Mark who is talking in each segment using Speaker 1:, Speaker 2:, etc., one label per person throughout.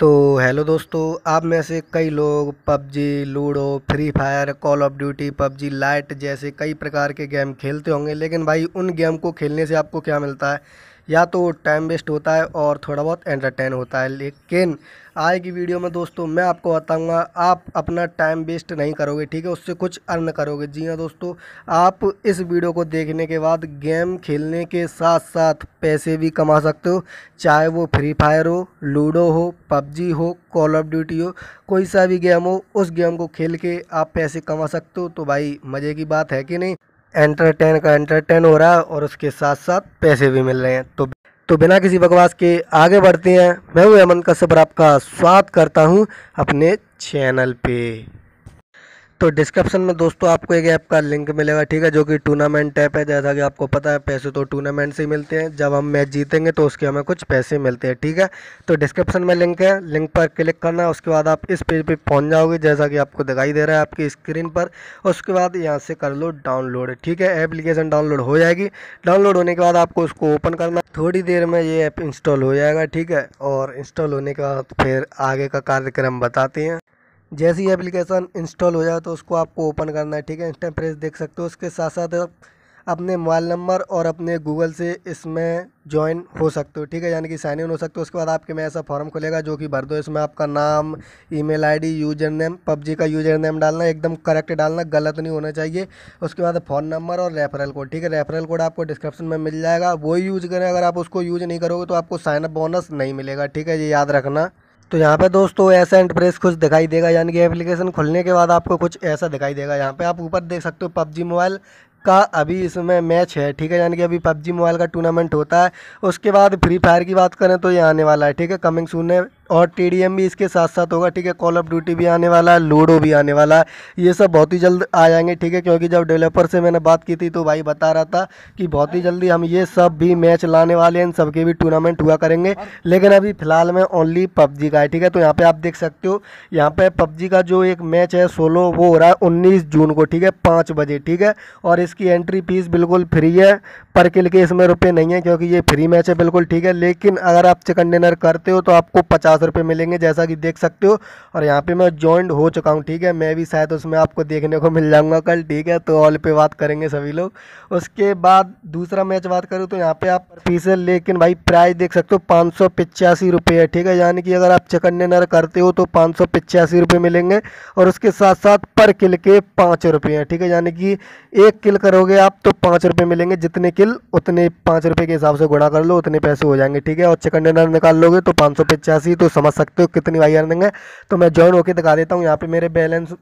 Speaker 1: तो हेलो दोस्तों आप में से कई लोग PUBG Ludo free fire call of duty PUBG lite जैसे कई प्रकार के गेम खेलते होंगे लेकिन भाई उन गेम को खेलने से आपको क्या मिलता है या तो टाइम वेस्ट होता है और थोड़ा बहुत एंटरटेन होता है लेकिन आज की वीडियो में दोस्तों मैं आपको बताऊंगा आप अपना टाइम वेस्ट नहीं करोगे ठीक है उससे कुछ अर्न करोगे जी हाँ दोस्तों आप इस वीडियो को देखने के बाद गेम खेलने के साथ साथ पैसे भी कमा सकते हो चाहे वो फ्री फायर हो लूडो हो पबजी हो कॉल ऑफ ड्यूटी हो कोई सा भी गेम हो उस गेम को खेल के आप पैसे कमा सकते हो तो भाई मज़े की बात है कि नहीं एंटरटेन का एंटरटेन हो रहा है और उसके साथ साथ पैसे भी मिल रहे हैं तो तो बिना किसी बकवास के आगे बढ़ते हैं मैं हूँ अमन कश्यप आपका स्वागत करता हूँ अपने चैनल पे तो डिस्क्रिप्शन में दोस्तों आपको एक ऐप का लिंक मिलेगा ठीक है जो कि टूर्नामेंट ऐप है जैसा कि आपको पता है पैसे तो टूर्नामेंट से ही मिलते हैं जब हम मैच जीतेंगे तो उसके हमें कुछ पैसे मिलते हैं ठीक है तो डिस्क्रिप्शन में लिंक है लिंक पर क्लिक करना उसके बाद आप इस पेज पर पहुँच जाओगे जैसा कि आपको दिखाई दे रहा है आपकी स्क्रीन पर उसके बाद यहाँ से कर लो डाउनलोड ठीक है एप्लीकेशन डाउनलोड हो जाएगी डाउनलोड होने के बाद आपको उसको ओपन करना थोड़ी देर में ये ऐप इंस्टॉल हो जाएगा ठीक है और इंस्टॉल होने के बाद फिर आगे का कार्यक्रम बताते हैं जैसे ही एप्लीकेशन इंस्टॉल हो जाए तो उसको आपको ओपन करना है ठीक है इंस्टेंट प्रेस देख सकते हो उसके साथ साथ अपने मोबाइल नंबर और अपने गूगल से इसमें ज्वाइन हो सकते हो ठीक है यानी कि साइन इन हो सकते हो उसके बाद आपके में ऐसा फॉर्म खुलेगा जो कि भर दो इसमें आपका नाम email ID user name PUBG का यूजर नेम डालना एकदम करेक्ट डालना गलत नहीं होना चाहिए उसके बाद फ़ोन नंबर और रेफरल कोड ठीक है रेफरल कोड आपको डिस्क्रिप्शन में मिल जाएगा वही यूज़ करें अगर आप उसको यूज़ नहीं करोगे तो आपको साइनअप बोनस नहीं मिलेगा ठीक है ये याद रखना तो यहाँ पे दोस्तों ऐसा इंटरप्रेस कुछ दिखाई देगा यानी कि एप्लीकेशन खुलने के बाद आपको कुछ ऐसा दिखाई देगा यहाँ पे आप ऊपर देख सकते हो पबजी मोबाइल का अभी इसमें मैच है ठीक है यानी कि अभी पबजी मोबाइल का टूर्नामेंट होता है उसके बाद फ्री फायर की बात करें तो ये आने वाला है ठीक है कमिंग सून है और टी भी इसके साथ साथ होगा ठीक है कॉल ऑफ ड्यूटी भी आने वाला है लूडो भी आने वाला है ये सब बहुत ही जल्द आ जाएंगे ठीक है क्योंकि जब डेवलपर से मैंने बात की थी तो भाई बता रहा था कि बहुत ही जल्दी हम ये सब भी मैच लाने वाले हैं इन सबके भी टूर्नामेंट हुआ करेंगे लेकिन अभी फिलहाल में ओनली पबजी का है ठीक है तो यहाँ पर आप देख सकते हो यहाँ पर पबजी का जो एक मैच है सोलो वो हो रहा है उन्नीस जून को ठीक है पाँच बजे ठीक है और इसकी एंट्री फीस बिल्कुल फ्री है पर किल के इसमें रुपये नहीं है क्योंकि ये फ्री मैच है बिल्कुल ठीक है लेकिन अगर आप चिकन डिनर करते हो तो आपको पचास रुपये मिलेंगे जैसा कि देख सकते हो और यहाँ पे मैं जॉइंट हो चुका हूँ ठीक है मैं भी शायद उसमें आपको देखने को मिल जाऊँगा कल ठीक है तो ऑल पे बात करेंगे सभी लोग उसके बाद दूसरा मैच बात करूँ तो यहाँ पर आप फीस है लेकिन भाई प्राइस देख सकते हो पाँच सौ पिचासी रुपये है ठीक है यानी कि अगर आप चिकन डिनर करते हो तो पाँच सौ रुपये मिलेंगे और उसके साथ साथ पर किल के पाँच हैं ठीक है यानी कि एक किल करोगे आप तो पाँच रुपये मिलेंगे जितने किल उतने पाँच रुपये के हिसाब से गुणा कर लो उतने पैसे हो जाएंगे ठीक है और चिकन डिनर निकाल लोगे तो पाँच सौ पिचासी तो समझ सकते हो कितनी वाई अर्निंग है तो मैं ज्वाइन होकर दिखा देता हूँ यहाँ पे मेरे बैलेंस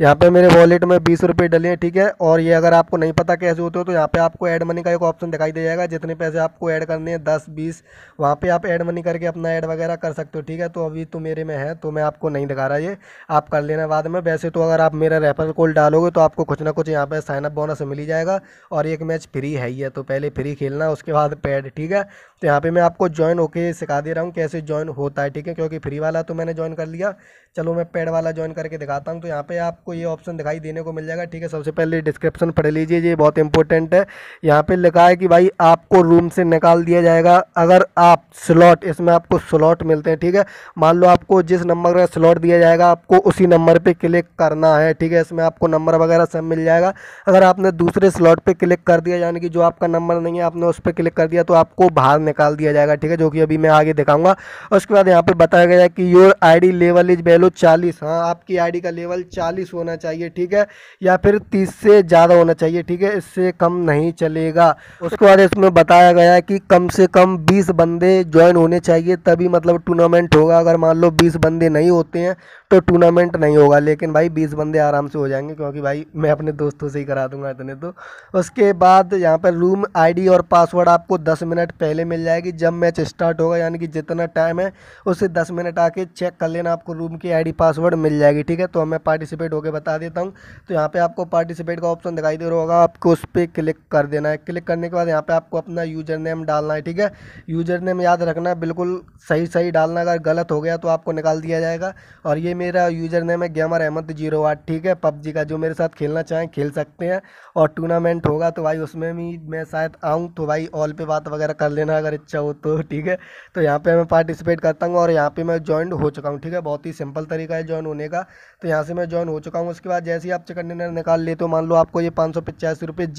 Speaker 1: यहाँ पे मेरे वॉलेट में बीस रुपये डले हैं ठीक है और ये अगर आपको नहीं पता कैसे होते हो तो यहाँ पर आपको एड मनी का एक ऑप्शन दिखाई दे जाएगा जितने पैसे आपको ऐड करने हैं दस बीस वहाँ पर आप एड मनी करके अपना ऐड वगैरह कर सकते हो ठीक है तो अभी तो मेरे में है तो मैं आपको नहीं दिखा रहा ये आप कर लेना बाद में वैसे तो अगर आप मेरा रेफर कोल डालोगे तो आपको कुछ ना कुछ यहाँ पर साइनअप बोनस मिल ही जाएगा और एक मैच फ्री है ही है तो तो पहले फ्री खेलना उसके बाद पैड ठीक है तो यहाँ पे मैं आपको ज्वाइन होके सिखा दे रहा हूँ कैसे ज्वाइन होता है ठीक है क्योंकि फ्री वाला तो मैंने ज्वाइन कर लिया चलो मैं पैड वाला ज्वाइन करके दिखाता हूँ तो यहाँ पे आपको ये ऑप्शन दिखाई देने को मिल जाएगा ठीक है सबसे पहले डिस्क्रिप्शन पढ़ लीजिए ये बहुत इंपॉर्टेंट है यहाँ पर लिखा है कि भाई आपको रूम से निकाल दिया जाएगा अगर आप स्लॉट इसमें आपको स्लॉट मिलते हैं ठीक है मान लो आपको जिस नंबर का स्लॉट दिया जाएगा आपको उसी नंबर पर क्लिक करना है ठीक है इसमें आपको नंबर वगैरह सब मिल जाएगा अगर आपने दूसरे स्लॉट पर क्लिक कर दिया यानी कि जो आपका नंबर नहीं है आपने उस पर क्लिक कर दिया तो आपको बाहर निकाल दिया जाएगा ठीक है जो कि अभी मैं आगे दिखाऊंगा उसके बाद यहाँ पे बताया गया है कि your ID level is below 40 हाँ आपकी आईडी का लेवल 40 होना चाहिए ठीक है या फिर 30 से ज़्यादा होना चाहिए ठीक है इससे कम नहीं चलेगा उसके बाद इसमें बताया गया है कि कम से कम बीस बंदे ज्वाइन होने चाहिए तभी मतलब टूर्नामेंट होगा अगर मान लो बीस बंदे नहीं होते हैं तो टूर्नामेंट नहीं होगा लेकिन भाई बीस बंदे आराम से हो जाएंगे क्योंकि भाई मैं अपने दोस्तों से ही करा दूंगा इतने तो उसके बाद यहाँ पर रूम आईडी और पासवर्ड आपको दस मिनट पहले मिल जाएगी जब मैच स्टार्ट होगा यानी कि जितना टाइम है उससे दस मिनट आके चेक कर लेना आपको रूम की आईडी पासवर्ड मिल जाएगी ठीक है तो मैं पार्टिसिपेट होकर बता देता हूँ तो यहाँ पर आपको पार्टिसिपेट का ऑप्शन दिखाई दे रहा होगा आपको उस पर क्लिक कर देना है क्लिक करने के बाद यहाँ पर आपको अपना यूजर नेम डालना है ठीक है यूजर नेम याद रखना बिल्कुल सही सही डालना अगर गलत हो गया तो आपको निकाल दिया जाएगा और ये मेरा यूजर नेम है ग्यामर अहमद जीरो आठ ठीक है पबजी का जो मेरे साथ खेलना चाहें खेल सकते हैं और टूर्नामेंट होगा तो भाई उसमें भी मैं शायद आऊँ तो भाई ऑल पे बात वगैरह कर लेना अगर इच्छा हो तो ठीक है तो यहाँ पर मैं पार्टिसिपेट करता हूँ और यहाँ पर मैं ज्वाइन हो चुका हूँ ठीक है बहुत ही सिंपल तरीका है ज्वाइन होने का तो यहाँ से मैं ज्वाइन हो चुका हूँ उसके बाद जैसे ही आप चिकन निकाल लेते हो मान लो आपको ये पाँच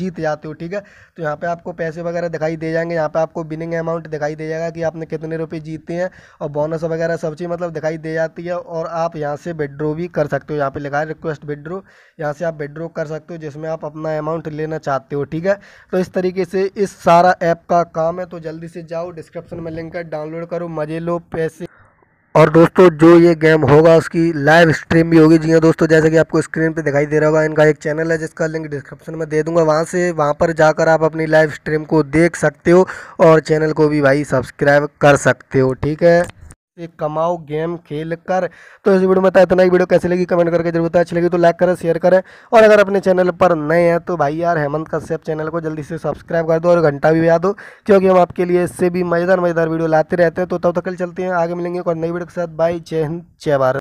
Speaker 1: जीत जाते हो ठीक है तो यहाँ पर आपको पैसे वगैरह दिखाई दे जाएंगे यहाँ पर आपको बिनिंग अमाउंट दिखाई दे जाएगा कि आपने कितने रुपये जीते हैं और बोनस वगैरह सब चीज़ मतलब दिखाई दे जाती है और आप यहाँ यहाँ से विड्रो भी कर सकते हो यहाँ पे लिखा है रिक्वेस्ट विड्रो यहाँ से आप विड्रो कर सकते हो जिसमें आप अपना अमाउंट लेना चाहते हो ठीक है तो इस तरीके से इस सारा ऐप का काम है तो जल्दी से जाओ डिस्क्रिप्शन में लिंक है डाउनलोड करो मज़े लो पैसे और दोस्तों जो ये गेम होगा उसकी लाइव स्ट्रीम भी होगी जी हाँ दोस्तों जैसे कि आपको स्क्रीन पे दिखाई दे रहा होगा इनका एक चैनल है जिसका लिंक डिस्क्रिप्शन में दे दूंगा वहाँ से वहाँ पर जाकर आप अपनी लाइव स्ट्रीम को देख सकते हो और चैनल को भी भाई सब्सक्राइब कर सकते हो ठीक है पैसे कमाओ गेम खेल कर तो इस वीडियो में था इतना ही वीडियो कैसे लगी कमेंट करके जरूर अच्छी लगी तो लाइक करें शेयर करें और अगर अपने चैनल पर नए हैं तो भाई यार हेमंत का सेफ चैनल को जल्दी से सब्सक्राइब कर दो और घंटा भी बजा दो क्योंकि हम आपके लिए इससे भी मज़ेदार मज़ेदार वीडियो लाते रहते हैं तो तब तक चलते हैं आगे मिलेंगे और नई वीडियो के साथ बाई जय हिंद जय भारत